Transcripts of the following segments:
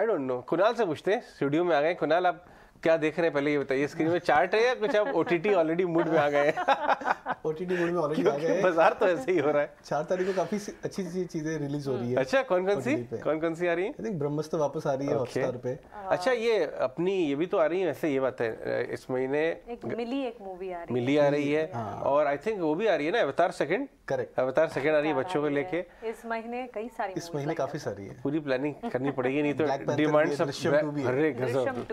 I don't know Kunal से पूछते हैं स्टूडियो में आ गए कुणाल आप क्या देख रहे हैं पहले ये बताइए स्क्रीन में चार्ट है या कुछ आप ओ ऑलरेडी मूड में आ गए ओटीटी मूड में ऑलरेडी आ गए बाजार तो ऐसे ही हो रहा है चार तारीख को काफी अच्छी अच्छी चीजें रिलीज हो रही है अच्छा कौन कौन सी कौन कौन सी आ रही है ब्रह्मस्त्र तो वापस आ रही है हॉटस्टार पे अच्छा ये अपनी ये भी तो आ रही है वैसे ये बात है इस महीने मिली एक मूवी आ रही है मिली आ रही है हाँ। और आई थिंक वो भी आ रही है ना Avatar second correct Avatar second आ रही है बच्चों को लेके इस महीने कई सारी इस महीने काफी सारी है पूरी प्लानिंग करनी पड़ेगी नहीं तो डिमांड सब अरे गजब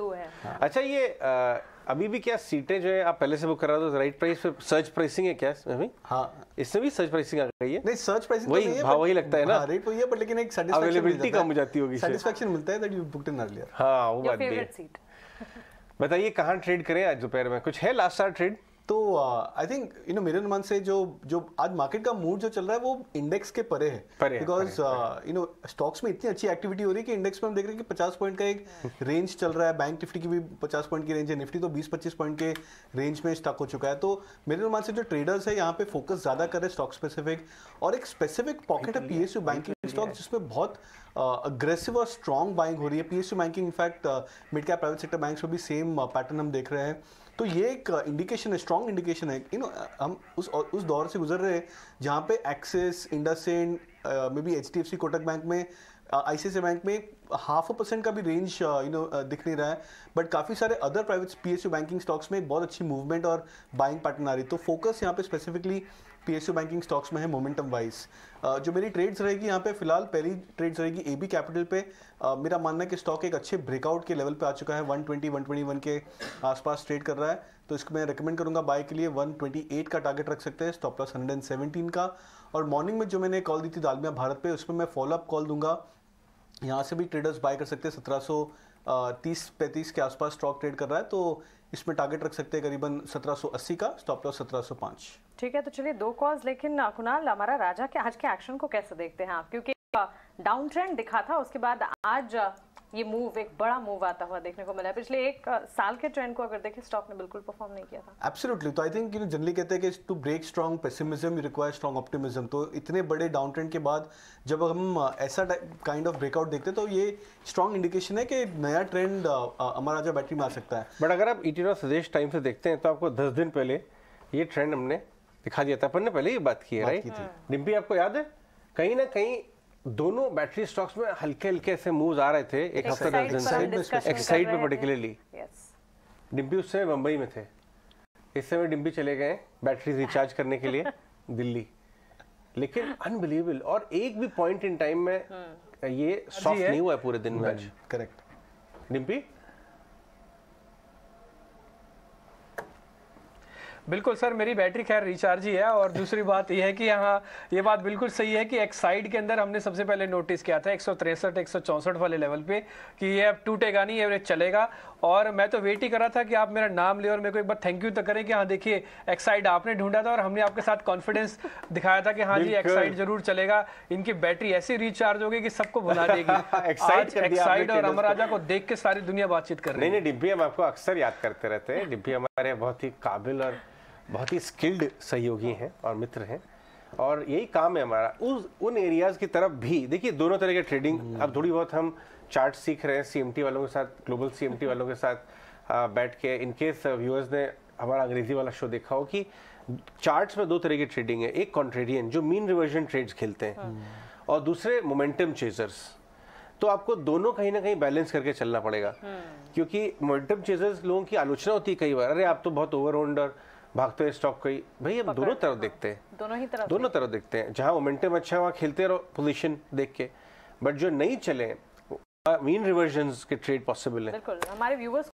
हाँ। अच्छा ये आ, अभी भी क्या सीटें जो है आप पहले से बुक करा दो राइट प्राइस पे सर्च प्राइसिंग है क्या इसमें अभी हाँ इसमें भी सर्च प्राइसिंग आ गई है नहीं सर्च प्राइसिंग तो वही तो भाव वही लगता है ना रेट वही तो है बट लेकिन एक अवेलेबिलिटी कम हो जाती होगी सेटिस्फेक्शन मिलता है that you booked in earlier हाँ वो बात भी बताइए कहाँ ट्रेड करें आज दोपहर में कुछ है लास्ट आर ट्रेड तो आई थिंक यू नो मेरे अनुमान से जो जो आज मार्केट का मूड जो चल रहा है वो इंडेक्स के परे है बिकॉज यू नो स्टॉक्स में इतनी अच्छी एक्टिविटी हो रही है कि इंडेक्स में हम देख रहे हैं कि 50 पॉइंट का एक रेंज चल रहा है बैंक निफ्टी की भी 50 पॉइंट की रेंज है निफ्टी तो 20-25 पॉइंट के रेंज में स्टॉक हो चुका है तो मेरे अनुमान से जो ट्रेडर्स है यहाँ पे फोकस ज़्यादा कर रहे हैं स्टॉक स्पेसिफिक और एक स्पेसिफिक पॉकेट है पी बैंकिंग स्टॉक जिसमें बहुत अग्रेसिव uh, और स्ट्रॉन्ग बाइंग हो रही है P banking in fact mid cap private sector bank में भी सेम पैटर्न uh, हम देख रहे हैं तो ये एक इंडिकेशन uh, है स्ट्रॉन्ग इंडिकेशन है यू नो हम उस uh, उस दौर से गुजर रहे हैं जहाँ पे एक्सिस इंडसइंड मे बी एच कोटक बैंक में आईसीआई बैंक में हाफ परसेंट का भी रेंज यू नो दिख नहीं रहा है बट काफ़ी सारे other private P banking stocks में बहुत अच्छी मूवमेंट और बाइंग पैटर्न आ रही तो फोकस यहाँ पे स्पेसिफिकली पी बैंकिंग स्टॉक्स में है मोमेंटम वाइज जो मेरी ट्रेड्स रहेगी यहाँ पे फिलहाल पहली ट्रेड्स रहेगी ए बी कैपिटल पे मेरा मानना है कि स्टॉक एक अच्छे ब्रेकआउट के लेवल पे आ चुका है 120 121 के आसपास ट्रेड कर रहा है तो इसको मैं रेकमेंड करूँगा बाय के लिए 128 का टारगेट रख सकते हैं स्टॉप लॉस 117 का और मॉर्निंग में जो मैंने कॉल दी थी दालमिया भारत पे उसमें मैं फॉलोअप कॉल दूंगा यहाँ से भी ट्रेडर्स बाय कर सकते हैं सत्रह सौ तीस पैंतीस के आसपास स्टॉक ट्रेड कर रहा है तो इसमें टारगेट रख सकते हैं करीबन सत्रह अस्सी का स्टॉप लॉस पांच ठीक है तो चलिए दो कॉज लेकिन कुणाल हमारा राजा के आज के एक्शन को कैसे देखते हैं आप क्योंकि डाउन ट्रेंड दिखा था उसके बाद आज ये मूव एक बड़ा मूव आता हुआ देखने को मिला पिछले एक साल के ट्रेंड को अगर देखें स्टॉक ने बिल्कुल परफॉर्म नहीं किया था एब्सोल्युटली तो I think you know generally कहते हैं कि to break strong pessimism you require strong optimism तो इतने बड़े डाउन ट्रेंड के बाद जब हम ऐसा काइंड ऑफ ब्रेकआउट देखते तो ये स्ट्रॉन्ग इंडिकेशन है कि नया ट्रेंड हमारा जो बैटरी में आ सकता है बट अगर आप इटी सजेश टाइम से देखते हैं तो आपको दस दिन पहले ये ट्रेंड हमने दिखा दिया था अपन ने पहले ही बात की है राइट हम्म। डिम्पी आपको याद है कहीं ना कहीं दोनों बैटरी स्टॉक्स में हल्के हल्के ऐसे मूव आ रहे थे एक हफ्ते दस दिन से एक्साइड में पर्टिकुलरली डिम्पी उससे मुंबई में थे इस समय डिम्पी चले गए बैटरी रिचार्ज करने के लिए दिल्ली लेकिन अनबिलीवेबल और एक भी पॉइंट इन टाइम में हाँ। ये सॉफ्ट नहीं हुआ है पूरे दिन में करेक्ट डिम्पी बिल्कुल सर मेरी बैटरी खैर रिचार्ज ही है और दूसरी बात यह है कि यहाँ ये बात बिल्कुल सही है कि एक साइड के अंदर हमने सबसे पहले नोटिस किया था एक सौ तिरसठ एक सौ वाले लेवल पे कि ये अब टूटेगा नहीं एवरेज चलेगा और मैं तो वेट ही करा था कि आप मेरा नाम ले और मेरे को एक बार थैंक यू तो करें कि हाँ देखिए एक साइड आपने ढूंढा था और हमने आपके साथ कॉन्फिडेंस दिखाया था कि हाँ जी एक साइड जरूर चलेगा इनकी बैटरी ऐसी रिचार्ज होगी कि सबको भुला देगी एक्साइड और अमराजा को देख के सारी दुनिया बातचीत कर रही है डिब्बी हम आपको अक्सर याद करते रहते हैं डिब्बी हमारे बहुत ही काबिल और बहुत ही स्किल्ड सहयोगी हैं और मित्र हैं और यही काम है हमारा उस उन एरियाज़ की तरफ भी देखिए दोनों तरह के ट्रेडिंग हम्म। अब थोड़ी बहुत हम चार्ट सीख रहे हैं सीएमटी वालों के साथ ग्लोबल सीएमटी वालों के साथ बैठ के इनकेस व्यूअर्स uh, ने हमारा अंग्रेजी वाला शो देखा हो कि चार्ट्स में दो तरह की ट्रेडिंग है एक कॉन्ट्रेडियन जो मीन रिवर्जन ट्रेड्स खेलते हैं हाँ। और दूसरे मोमेंटम चेजर्स तो आपको दोनों कहीं ना कहीं बैलेंस करके चलना पड़ेगा हाँ। क्योंकि मोमेंटम चेजर्स लोगों की आलोचना होती है कई बार अरे आप तो बहुत ओवर ओनडर भागते हुए स्टॉक कई भाई हम दोनों तरफ हाँ। देखते हैं दोनों ही तरफ दोनों तरफ देखते हैं जहाँ मोमेंटम अच्छा है वहाँ खेलते रहो पोजिशन देख के बट जो नहीं चले मीन रिवर्जन के ट्रेड पॉसिबल है बिल्कुल हमारे व्यूवर्स